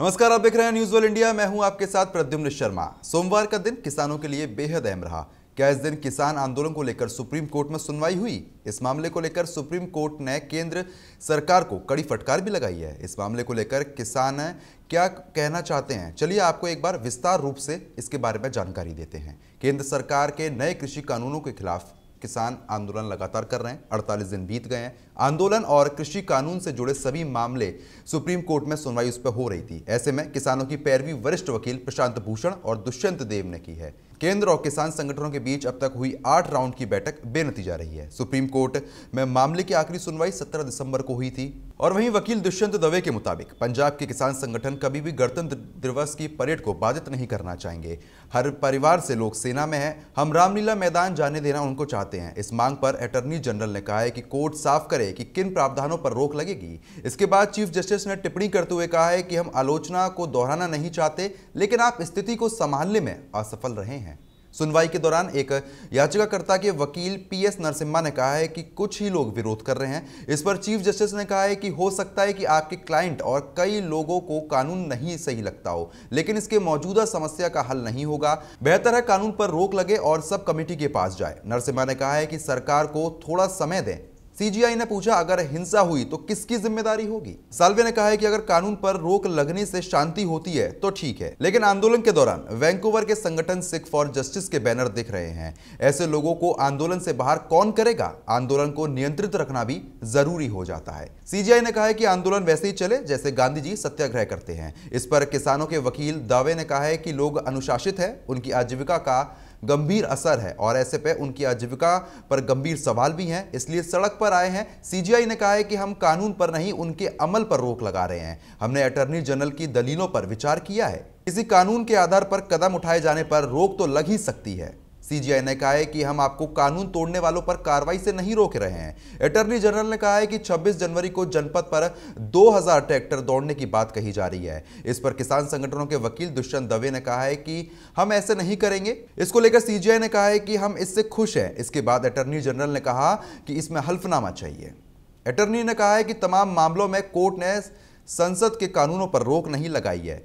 नमस्कार आप देख रहे हैं न्यूज वर्ल्ड इंडिया मैं हूं आपके साथ प्रद्युम्न शर्मा सोमवार का दिन किसानों के लिए बेहद अहम रहा क्या इस दिन किसान आंदोलन को लेकर सुप्रीम कोर्ट में सुनवाई हुई इस मामले को लेकर सुप्रीम कोर्ट ने केंद्र सरकार को कड़ी फटकार भी लगाई है इस मामले को लेकर किसान क्या कहना चाहते हैं चलिए आपको एक बार विस्तार रूप से इसके बारे में जानकारी देते हैं केंद्र सरकार के नए कृषि कानूनों के खिलाफ किसान आंदोलन लगातार कर रहे हैं अड़तालीस दिन बीत गए हैं आंदोलन और कृषि कानून से जुड़े सभी मामले सुप्रीम कोर्ट में सुनवाई उस पर हो रही थी ऐसे में किसानों की पैरवी वरिष्ठ वकील प्रशांत भूषण और दुष्यंत देव ने की है केंद्र और किसान संगठनों के बीच अब तक हुई आठ राउंड की बैठक बेनतीजा रही है सुप्रीम कोर्ट में मामले की आखिरी सुनवाई 17 दिसंबर को हुई थी और वहीं वकील दुष्यंत दवे के मुताबिक पंजाब के किसान संगठन कभी भी गणतंत्र दिवस की परेड को बाधित नहीं करना चाहेंगे हर परिवार से लोग सेना में हैं हम रामलीला मैदान जाने देना उनको चाहते हैं इस मांग पर अटर्नी जनरल ने कहा है कि कोर्ट साफ करे कि किन प्रावधानों पर रोक लगेगी इसके बाद चीफ जस्टिस ने टिप्पणी करते हुए कहा है कि हम आलोचना को दोहराना नहीं चाहते लेकिन आप स्थिति को संभालने में असफल रहे हैं सुनवाई के दौरान एक याचिकाकर्ता के वकील पी एस नरसिम्हा ने कहा है कि कुछ ही लोग विरोध कर रहे हैं इस पर चीफ जस्टिस ने कहा है कि हो सकता है कि आपके क्लाइंट और कई लोगों को कानून नहीं सही लगता हो लेकिन इसके मौजूदा समस्या का हल नहीं होगा बेहतर है कानून पर रोक लगे और सब कमेटी के पास जाए नरसिम्हा ने कहा है कि सरकार को थोड़ा समय दें सीजीआई ने पूछा अगर हिंसा हुई तो किसकी जिम्मेदारी होगी सालवे ने कहा है कि अगर कानून पर रोक लगने से शांति होती है तो ठीक है लेकिन आंदोलन के दौरान वैंकूवर के संगठन सिख फॉर जस्टिस के बैनर दिख रहे हैं ऐसे लोगों को आंदोलन से बाहर कौन करेगा आंदोलन को नियंत्रित रखना भी जरूरी हो जाता है सीजीआई ने कहा है कि आंदोलन वैसे ही चले जैसे गांधी जी सत्याग्रह करते हैं इस पर किसानों के वकील दावे ने कहा है कि लोग अनुशासित है उनकी आजीविका का गंभीर असर है और ऐसे पे उनकी आजीविका पर गंभीर सवाल भी हैं इसलिए सड़क पर आए हैं सीजीआई ने कहा है कि हम कानून पर नहीं उनके अमल पर रोक लगा रहे हैं हमने अटर्नी जनरल की दलीलों पर विचार किया है किसी कानून के आधार पर कदम उठाए जाने पर रोक तो लग ही सकती है सीजीआई ने कहा है कि हम आपको कानून तोड़ने वालों पर कार्रवाई से नहीं रोक रहे हैं अटर्नी जनरल ने कहा है कि 26 जनवरी को जनपद पर 2000 ट्रैक्टर दौड़ने की बात कही जा रही है इस पर किसान संगठनों के वकील दुष्यंत दवे ने कहा है कि हम ऐसे नहीं करेंगे इसको लेकर सीजीआई ने कहा है कि हम इससे खुश हैं इसके बाद अटर्नी जनरल ने कहा कि इसमें हल्फनामा चाहिए अटर्नी ने कहा है कि तमाम मामलों में कोर्ट ने संसद के कानूनों पर रोक नहीं लगाई है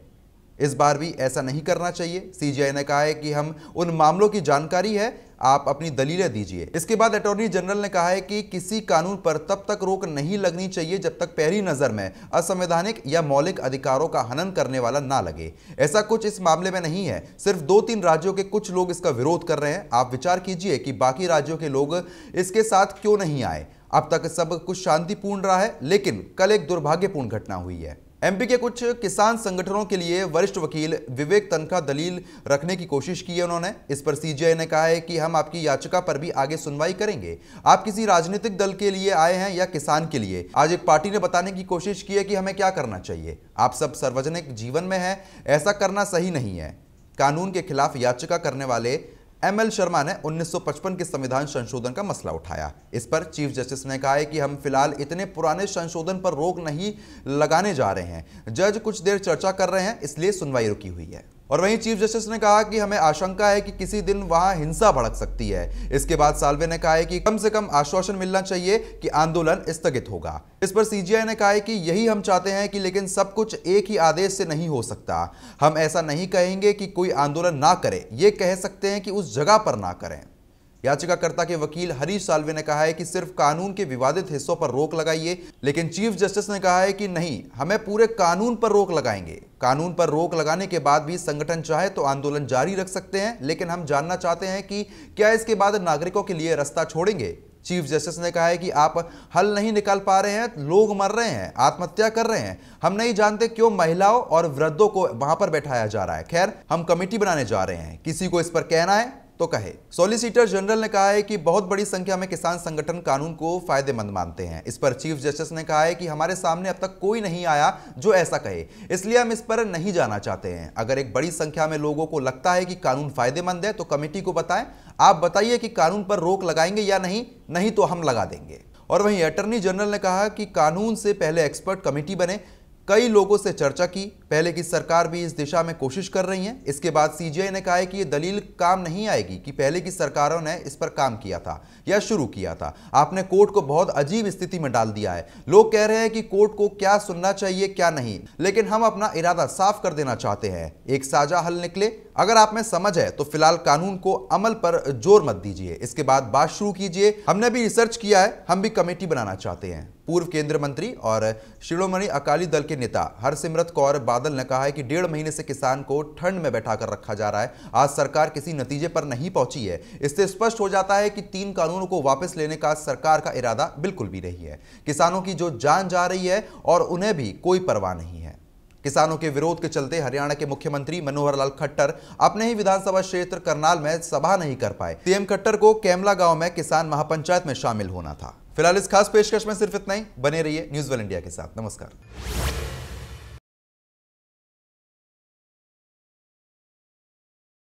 इस बार भी ऐसा नहीं करना चाहिए सीजीआई ने कहा है कि हम उन मामलों की जानकारी है आप अपनी दलीलें दीजिए इसके बाद अटॉर्नी जनरल ने कहा है कि किसी कानून पर तब तक रोक नहीं लगनी चाहिए जब तक पहली नज़र में असंवैधानिक या मौलिक अधिकारों का हनन करने वाला ना लगे ऐसा कुछ इस मामले में नहीं है सिर्फ दो तीन राज्यों के कुछ लोग इसका विरोध कर रहे हैं आप विचार कीजिए कि बाकी राज्यों के लोग इसके साथ क्यों नहीं आए अब तक सब कुछ शांतिपूर्ण रहा है लेकिन कल एक दुर्भाग्यपूर्ण घटना हुई है एमपी के कुछ किसान संगठनों के लिए वरिष्ठ वकील विवेक तनखा दलील रखने की कोशिश की है उन्होंने इस पर सीजीआई ने कहा है कि हम आपकी याचिका पर भी आगे सुनवाई करेंगे आप किसी राजनीतिक दल के लिए आए हैं या किसान के लिए आज एक पार्टी ने बताने की कोशिश की है कि हमें क्या करना चाहिए आप सब सार्वजनिक जीवन में है ऐसा करना सही नहीं है कानून के खिलाफ याचिका करने वाले एम एल शर्मा ने 1955 के संविधान संशोधन का मसला उठाया इस पर चीफ जस्टिस ने कहा है कि हम फिलहाल इतने पुराने संशोधन पर रोक नहीं लगाने जा रहे हैं जज कुछ देर चर्चा कर रहे हैं इसलिए सुनवाई रुकी हुई है और वहीं चीफ जस्टिस ने कहा कि हमें आशंका है कि किसी दिन वहां हिंसा भड़क सकती है इसके बाद सालवे ने कहा है कि कम से कम आश्वासन मिलना चाहिए कि आंदोलन स्थगित होगा इस पर सीजीआई ने कहा है कि यही हम चाहते हैं कि लेकिन सब कुछ एक ही आदेश से नहीं हो सकता हम ऐसा नहीं कहेंगे कि कोई आंदोलन ना करे ये कह सकते हैं कि उस जगह पर ना करें याचिकाकर्ता के वकील हरीश सालवे ने कहा है कि सिर्फ कानून के विवादित हिस्सों पर रोक लगाइए लेकिन चीफ जस्टिस ने कहा है कि नहीं हमें पूरे कानून पर रोक लगाएंगे कानून पर रोक लगाने के बाद भी संगठन चाहे तो आंदोलन जारी रख सकते हैं लेकिन हम जानना चाहते हैं कि क्या इसके बाद नागरिकों के लिए रास्ता छोड़ेंगे चीफ जस्टिस ने कहा है कि आप हल नहीं निकाल पा रहे हैं लोग मर रहे हैं आत्महत्या कर रहे हैं हम नहीं जानते क्यों महिलाओं और वृद्धों को वहां पर बैठाया जा रहा है खैर हम कमेटी बनाने जा रहे हैं किसी को इस पर कहना है तो कहे सॉलिसिटर जनरल ने कहा है कि बहुत बड़ी संख्या में किसान संगठन कानून को फायदेमंद मानते हैं इस पर चीफ जस्टिस ने कहा है कि हमारे सामने अब तक कोई नहीं आया जो ऐसा कहे इसलिए हम इस पर नहीं जाना चाहते हैं अगर एक बड़ी संख्या में लोगों को लगता है कि कानून फायदेमंद है तो कमेटी को बताएं आप बताइए कि कानून पर रोक लगाएंगे या नहीं नहीं तो हम लगा देंगे और वहीं अटर्नी जनरल ने कहा कि कानून से पहले एक्सपर्ट कमेटी बने कई लोगों से चर्चा की पहले की सरकार भी इस दिशा में कोशिश कर रही है इसके बाद सीजीआई ने कहा है कि ये दलील काम नहीं आएगी कि पहले की सरकारों ने इस पर काम किया था या शुरू किया था आपने कोर्ट को बहुत अजीब स्थिति में डाल दिया है लोग कह रहे हैं कि कोर्ट को क्या सुनना चाहिए क्या नहीं लेकिन हम अपना इरादा साफ कर देना चाहते हैं एक साझा हल निकले अगर आप में समझ है तो फिलहाल कानून को अमल पर जोर मत दीजिए इसके बाद बात शुरू कीजिए हमने भी रिसर्च किया है हम भी कमेटी बनाना चाहते हैं पूर्व केंद्र मंत्री और शिरोमणि अकाली दल के नेता हरसिमरत कौर बाद बादल ने कहा है कि डेढ़ महीने से किसान को ठंड में बैठा कर रखा जा रहा है आज सरकार किसी नतीजे पर नहीं पहुंची है इससे स्पष्ट हो जाता है कि तीन कानूनों को वापस लेने का सरकार का इरादा बिल्कुल भी नहीं है किसानों की जो जान जा रही है और उन्हें भी कोई परवाह नहीं है किसानों के विरोध के चलते हरियाणा के मुख्यमंत्री मनोहर लाल खट्टर अपने ही विधानसभा क्षेत्र करनाल में सभा नहीं कर पाए सीएम खट्टर को कैमला गांव में किसान महापंचायत में शामिल होना था फिलहाल इस खास पेशकश में सिर्फ इतना ही बने रहिए न्यूज वेल इंडिया के साथ नमस्कार